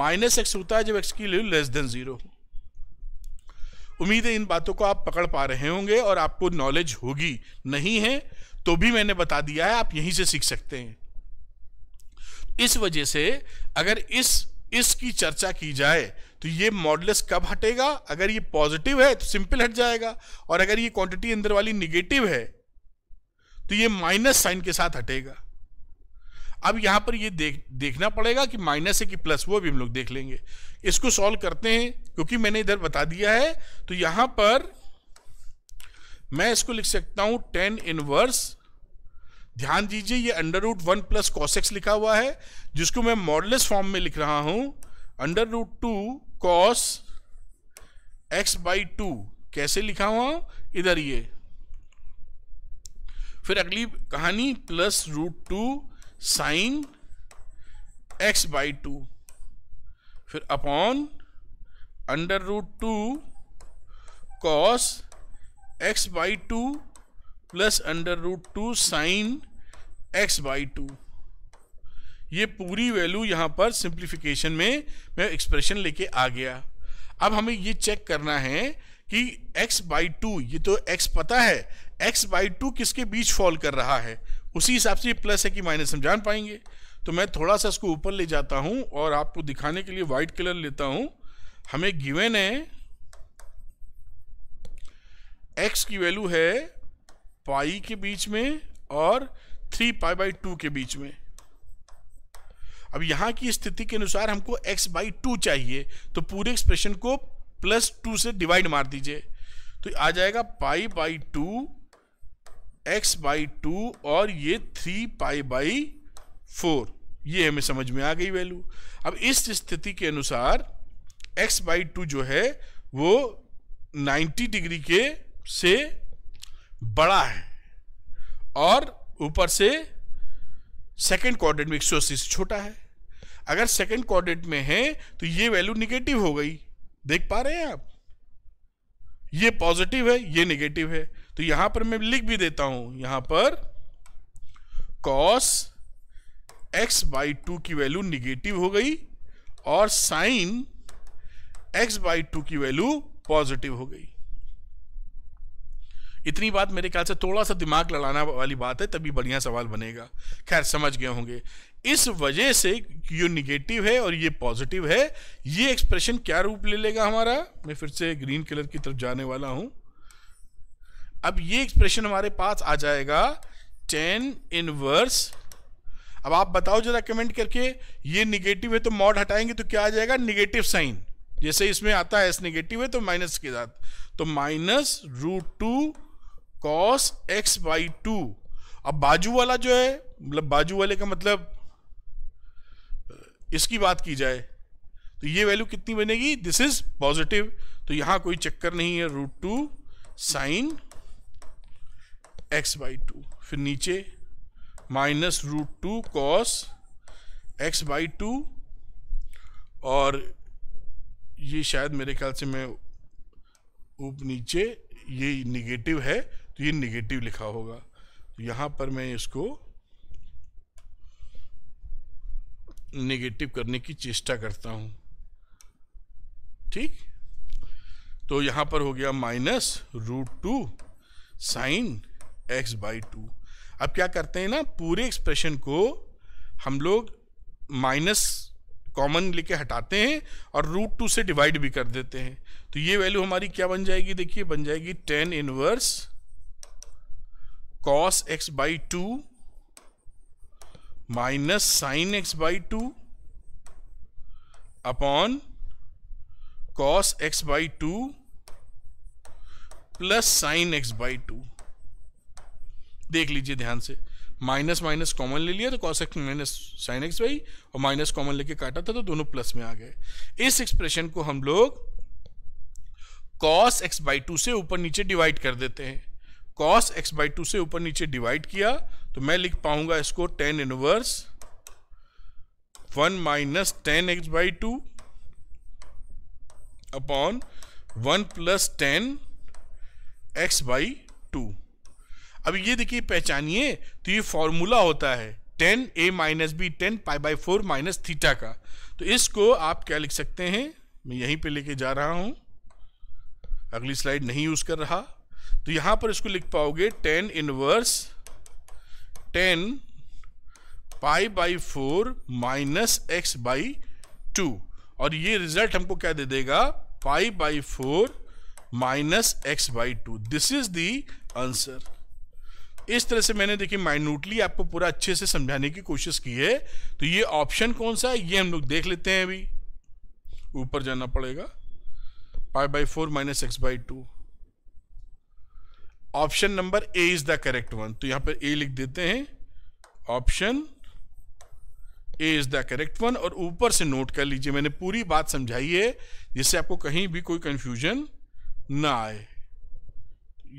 माइनस एक्स होता है जब एक्स की वैल्यू लेस देन जीरो हो उम्मीद है इन बातों को आप पकड़ पा रहे होंगे और आपको नॉलेज होगी नहीं है तो भी मैंने बता दिया है आप यहीं से सीख सकते हैं इस वजह से अगर इस इसकी चर्चा की जाए तो ये मॉडलस कब हटेगा अगर ये पॉजिटिव है तो सिंपल हट जाएगा और अगर ये क्वांटिटी अंदर वाली निगेटिव है तो ये माइनस साइन के साथ हटेगा अब यहां पर ये देख देखना पड़ेगा कि माइनस है कि प्लस वो भी हम लोग देख लेंगे इसको सॉल्व करते हैं क्योंकि मैंने इधर बता दिया है तो यहां पर मैं इसको लिख सकता हूं टेन इनवर्स ध्यान दीजिए ये under root one plus cos x लिखा हुआ है जिसको मैं मॉडलेस फॉर्म में लिख रहा हूं under root two cos x by two कैसे लिखा हुआ इधर ये फिर अगली कहानी plus root two sine x by two फिर upon under root two cos x by two plus under root two sine x by two ये पूरी वैल्यू यहाँ पर सिंप्लीफिकेशन में मैं एक्सप्रेशन लेके आ गया अब हमें ये चेक करना है कि x बाई टू ये तो x पता है x बाई टू किसके बीच फॉल कर रहा है उसी हिसाब से प्लस है कि माइनस हम जान पाएंगे तो मैं थोड़ा सा इसको ऊपर ले जाता हूँ और आपको दिखाने के लिए वाइट कलर लेता हूँ हमें गिवेन है x की वैल्यू है पाई के बीच में और थ्री पाई बाई टू के बीच में अब यहाँ की स्थिति के अनुसार हमको एक्स बाई टू चाहिए तो पूरे एक्सप्रेशन को प्लस टू से डिवाइड मार दीजिए तो आ जाएगा pi by two x by two और ये थ्री पाई बाई फोर ये हमें समझ में आ गई वैल्यू अब इस स्थिति के अनुसार एक्स बाई टू जो है वो 90 डिग्री के से बड़ा है और ऊपर से सेकेंड क्वाड्रेंट में एक सौ अस्सी से छोटा है अगर सेकेंड क्वाड्रेंट में है तो ये वैल्यू निगेटिव हो गई देख पा रहे हैं आप ये पॉजिटिव है ये निगेटिव है तो यहां पर मैं लिख भी देता हूं यहां पर कॉस एक्स बाई टू की वैल्यू निगेटिव हो गई और साइन एक्स बाई टू की वैल्यू पॉजिटिव हो गई इतनी बात मेरे ख्याल से थोड़ा सा दिमाग लड़ाना वाली बात है तभी बढ़िया सवाल बनेगा खैर समझ गए होंगे इस वजह से ये निगेटिव है और ये पॉजिटिव है ये एक्सप्रेशन क्या रूप ले लेगा हमारा मैं फिर से ग्रीन कलर की तरफ जाने वाला हूं अब ये एक्सप्रेशन हमारे पास आ जाएगा टेन इनवर्स अब आप बताओ जरा कमेंट करके ये निगेटिव है तो मॉड हटाएंगे तो क्या आ जाएगा निगेटिव साइन जैसे इसमें आता है एस निगेटिव है तो माइनस के साथ तो minus root two cos x by two अब बाजू वाला जो है मतलब बाजू वाले का मतलब इसकी बात की जाए तो ये वैल्यू कितनी बनेगी दिस इज पॉजिटिव तो यहां कोई चक्कर नहीं है root two sine x by two फिर नीचे minus root two cos x by two और ये शायद मेरे ख्याल से मैं ऊप नीचे ये निगेटिव है तो ये निगेटिव लिखा होगा तो यहाँ पर मैं इसको निगेटिव करने की चेष्टा करता हूँ ठीक तो यहाँ पर हो गया minus root two sine x by two अब क्या करते हैं ना पूरे एक्सप्रेशन को हम लोग माइनस कॉमन लेके हटाते हैं और रूट टू से डिवाइड भी कर देते हैं तो ये वैल्यू हमारी क्या बन जाएगी देखिए बन जाएगी tan inverse cos x by two minus sine x by two upon cos x by two plus sine x by two देख लीजिए ध्यान से माइनस माइनस कॉमन ले लिया तो cos x minus sine x by और माइनस कॉमन लेके काटा था तो दोनों प्लस में आ गए इस एक्सप्रेशन को हम लोग कॉस एक्स बाई टू से ऊपर नीचे डिवाइड कर देते हैं कॉस एक्स बाई टू से ऊपर नीचे डिवाइड किया तो मैं लिख पाऊंगा इसको tan inverse one minus tan x by two upon one plus tan x by two अब ये देखिए पहचानिए तो ये फॉर्मूला होता है tan A minus B tan pi by four minus theta का तो इसको आप क्या लिख सकते हैं मैं यहीं पे लेके जा रहा हूं अगली स्लाइड नहीं यूज कर रहा तो यहां पर इसको लिख पाओगे tan inverse tan pi by four minus x by two और ये रिजल्ट हमको क्या दे देगा pi by four minus x by two this is the answer इस तरह से मैंने देखिए माइन्यूटली आपको पूरा अच्छे से समझाने की कोशिश की है तो ये ऑप्शन कौन सा है ये हम लोग देख लेते हैं अभी ऊपर जाना पड़ेगा pi by four minus x by two option number A is the correct one तो यहां पर ए लिख देते हैं option A is the correct one और ऊपर से नोट कर लीजिए मैंने पूरी बात समझाई है जिससे आपको कहीं भी कोई कंफ्यूजन ना आए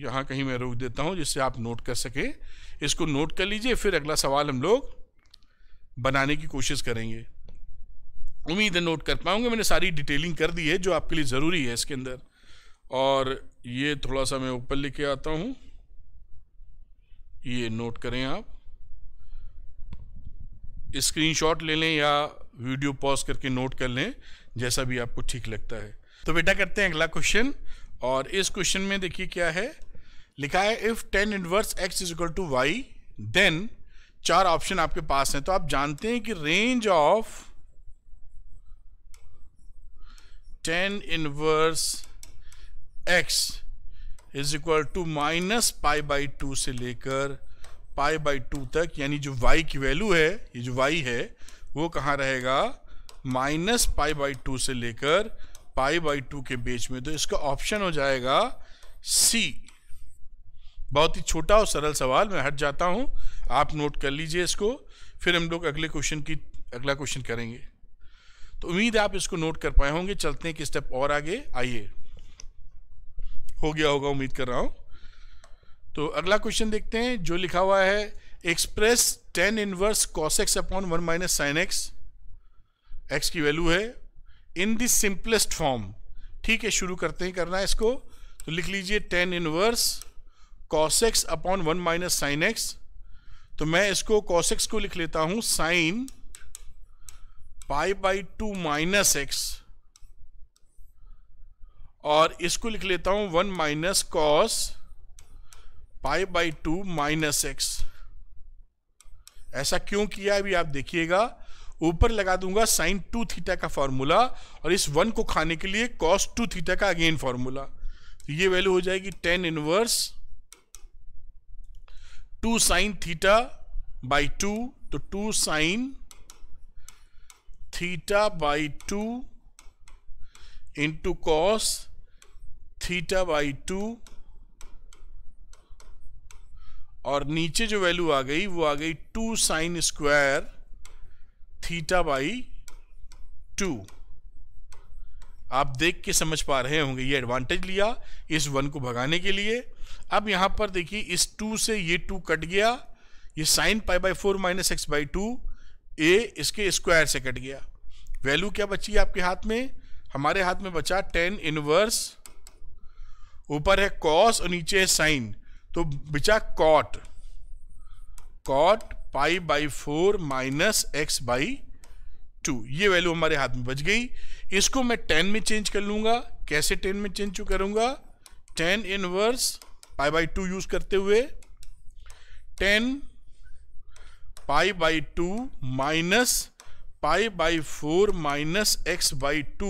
यहां कहीं मैं रोक देता हूं जिससे आप नोट कर सके इसको नोट कर लीजिए फिर अगला सवाल हम लोग बनाने की कोशिश करेंगे उम्मीद है नोट कर पाऊंगे मैंने सारी डिटेलिंग कर दी है जो आपके लिए ज़रूरी है इसके अंदर और ये थोड़ा सा मैं ऊपर के आता हूं ये नोट करें आप स्क्रीनशॉट ले लें या वीडियो पॉज करके नोट कर लें जैसा भी आपको ठीक लगता है तो बेटा करते हैं अगला क्वेश्चन और इस क्वेश्चन में देखिए क्या है लिखा है if tan inverse x is equal to y then चार ऑप्शन आपके पास हैं तो आप जानते हैं कि range of tan inverse x is equal to minus pi by two से लेकर पाई बाई टू तक यानी जो वाई की वैल्यू है ये जो वाई है वो कहाँ रहेगा माइनस पाई बाई टू से लेकर पाई बाई टू के बीच में तो इसका ऑप्शन हो जाएगा सी बहुत ही छोटा और सरल सवाल मैं हट जाता हूँ आप नोट कर लीजिए इसको फिर हम लोग अगले क्वेश्चन की अगला क्वेश्चन करेंगे तो उम्मीद है आप इसको नोट कर पाए होंगे चलते हैं कि स्टेप और आगे आइए हो गया होगा उम्मीद कर रहा हूं तो अगला क्वेश्चन देखते हैं जो लिखा हुआ है express tan inverse cos x upon one minus sine x x की वैल्यू है इन द सिंपलेस्ट फॉर्म ठीक है शुरू करते ही करना है इसको तो लिख लीजिए tan inverse cos x upon one minus sine x तो मैं इसको एक्स को लिख लेता हूं sine pi by two minus x और इसको लिख लेता हूं one minus cos pi by two minus x ऐसा क्यों किया अभी आप देखिएगा ऊपर लगा दूंगा साइन टू थीटा का फॉर्मूला और इस वन को खाने के लिए कॉस टू थीटा का अगेन फॉर्मूला तो ये वैल्यू हो जाएगी tan inverse two sine theta by two तो two sine theta by two into cos theta by two और नीचे जो वैल्यू आ गई वो आ गई two sine square theta by two आप देख के समझ पा रहे होंगे ये एडवांटेज लिया इस वन को भगाने के लिए अब यहां पर देखिए इस टू से ये टू कट गया ये sine pi by four minus x by two ए इसके स्क्वायर से कट गया वैल्यू क्या बची आपके हाथ में हमारे हाथ में बचा टेन इनवर्स ऊपर है कॉस और नीचे है साइन तो बिचा cot cot pi by four minus x by two ये वैल्यू हमारे हाथ में बच गई इसको मैं टेन में चेंज कर लूंगा कैसे टेन में चेंज करूंगा tan inverse pi by two use करते हुए tan pi by two minus pi by four minus x by two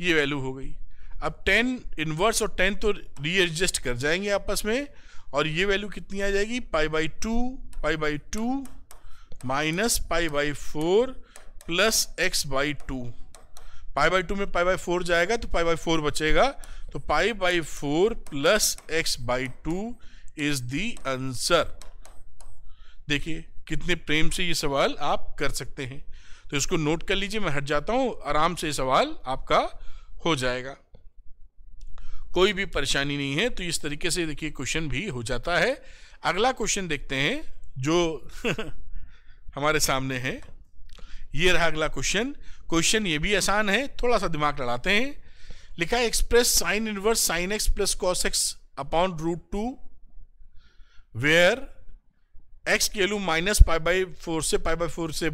ये वैल्यू हो गई अब टेन इनवर्स और टेन तो रीएडजस्ट कर जाएंगे आपस में और ये वैल्यू कितनी आ जाएगी pi by two pi by two minus pi by four plus x by two pi by two में पाई बाई फोर जाएगा तो पाई बाई फोर बचेगा तो pi by four plus x by two is the answer देखिए कितने प्रेम से ये सवाल आप कर सकते हैं तो इसको नोट कर लीजिए मैं हट जाता हूँ आराम से ये सवाल आपका हो जाएगा कोई भी परेशानी नहीं है तो इस तरीके से देखिए क्वेश्चन भी हो जाता है अगला क्वेश्चन देखते हैं जो (laughs) हमारे सामने है ये रहा अगला क्वेश्चन क्वेश्चन ये भी आसान है थोड़ा सा दिमाग लड़ाते हैं लिखा है express sine inverse sine x plus cos x upon root two where x की value minus pi by four से पाई बाई फोर से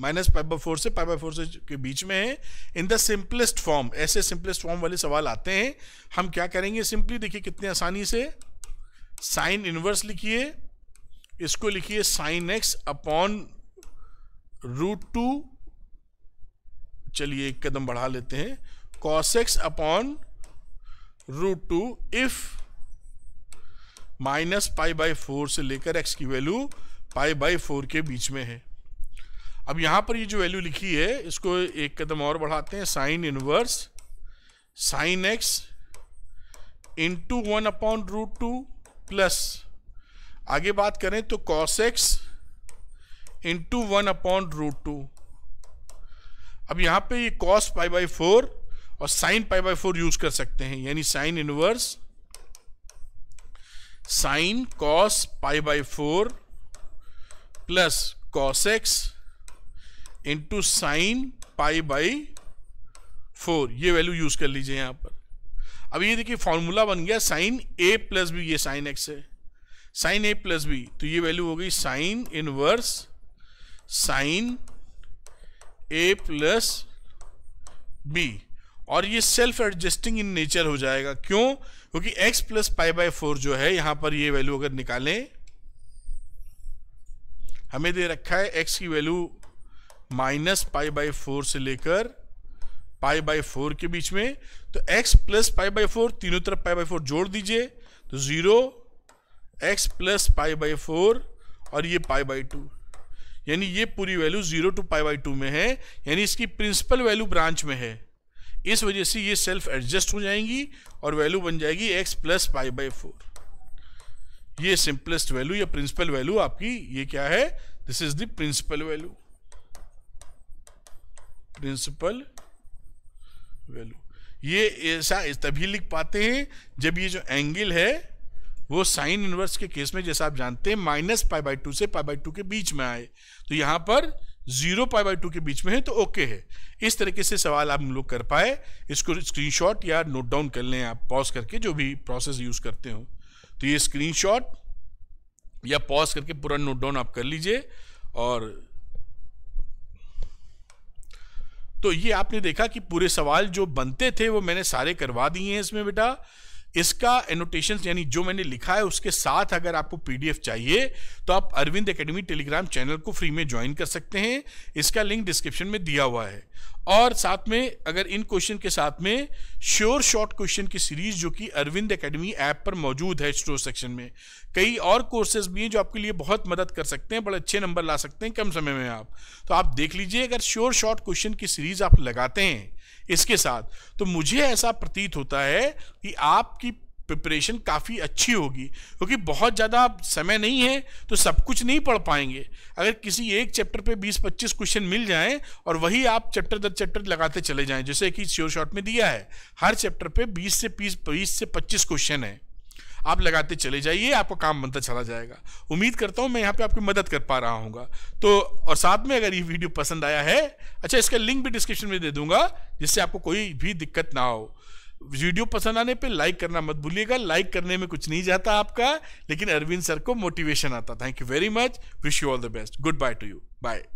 माइनस पाई बाई फोर से पाई बाई फोर से के बीच में है इन द सिंपलेस्ट फॉर्म ऐसे सिंपलेस्ट फॉर्म वाले सवाल आते हैं हम क्या करेंगे सिंपली देखिए कितने आसानी से साइन इनवर्स लिखिए इसको लिखिए sine x upon root two चलिए एक कदम बढ़ा लेते हैं cos x upon root two if minus pi by four से लेकर एक्स की वैल्यू पाई बाई फोर के बीच में है अब यहां पर ये जो वैल्यू लिखी है इसको एक कदम और बढ़ाते हैं sine inverse sine x into one upon root two plus आगे बात करें तो cos x into one upon root two अब यहां पे ये कॉस पाई बाई फोर और sine pi by four use कर सकते हैं यानी sine inverse sine cos pi by four plus cos x into sine pi by four ये वैल्यू यूज कर लीजिए यहां पर अब ये देखिए फॉर्मूला बन गया साइन ए प्लस बी ये साइन एक्स है साइन ए प्लस बी तो ये वैल्यू हो गई sine inverse sine A plus B और ये सेल्फ एडजस्टिंग इन नेचर हो जाएगा क्यों क्योंकि x plus pi by four जो है यहां पर ये वैल्यू अगर निकालें हमें दे रखा है एक्स की value minus pi by four से लेकर पाई बाई फोर के बीच में तो x plus pi by four तीनों तरफ पाई बाई फोर जोड़ दीजिए तो zero x plus pi by four और ये पाई बाई टू यानी ये पूरी value zero to pi by two में है यानी इसकी प्रिंसिपल वैल्यू ब्रांच में है इस वजह से ये सेल्फ एडजस्ट हो जाएंगी और वैल्यू बन जाएगी x plus pi by four ये सिंपलेस्ट वैल्यू या प्रिंसिपल वैल्यू आपकी ये क्या है this is the principal value principal value ये ऐसा तभी लिख पाते हैं जब ये जो एंगल है वो साइन इनवर्स के केस में जैसा आप जानते हैं माइनस पाई बाई टू से पाई बाई टू के बीच में आए तो यहाँ पर जीरो पाई बाई टू के बीच में है तो ओके है इस तरीके से सवाल आप लोग कर पाए इसको स्क्रीनशॉट या नोट डाउन कर लें आप पॉज करके जो भी प्रोसेस यूज करते हो तो ये स्क्रीनशॉट या पॉज करके पूरा नोट डाउन आप कर लीजिए और तो ये आपने देखा कि पूरे सवाल जो बनते थे वो मैंने सारे करवा दिए हैं इसमें बेटा इसका एनोटेशन यानी जो मैंने लिखा है उसके साथ अगर आपको पीडीएफ चाहिए तो आप अरविंद एकेडमी टेलीग्राम चैनल को फ्री में ज्वाइन कर सकते हैं इसका लिंक डिस्क्रिप्शन में दिया हुआ है और साथ में अगर इन क्वेश्चन के साथ में श्योर शॉर्ट क्वेश्चन की सीरीज जो कि अरविंद एकेडमी ऐप पर मौजूद है स्टोर सेक्शन में कई और कोर्सेज भी हैं जो आपके लिए बहुत मदद कर सकते हैं बड़े अच्छे नंबर ला सकते हैं कम समय में आप तो आप देख लीजिए अगर श्योर शॉर्ट क्वेश्चन की सीरीज आप लगाते हैं इसके साथ तो मुझे ऐसा प्रतीत होता है कि आपकी प्रिपरेशन काफ़ी अच्छी होगी क्योंकि बहुत ज़्यादा समय नहीं है तो सब कुछ नहीं पढ़ पाएंगे अगर किसी एक चैप्टर पे 20-25 क्वेश्चन मिल जाएं और वही आप चैप्टर दर चैप्टर लगाते चले जाएं जैसे कि श्योर शॉट में दिया है हर चैप्टर पे 20 से 20 से 25 क्वेश्चन है आप लगाते चले जाइए आपका काम बनता चला जाएगा उम्मीद करता हूँ मैं यहाँ पे आपकी मदद कर पा रहा हूँ तो और साथ में अगर ये वीडियो पसंद आया है अच्छा इसका लिंक भी डिस्क्रिप्शन में दे दूंगा जिससे आपको कोई भी दिक्कत ना हो वीडियो पसंद आने पे लाइक करना मत भूलिएगा लाइक करने में कुछ नहीं जाता आपका लेकिन अरविंद सर को मोटिवेशन आता thank you very much wish you all the best goodbye to you bye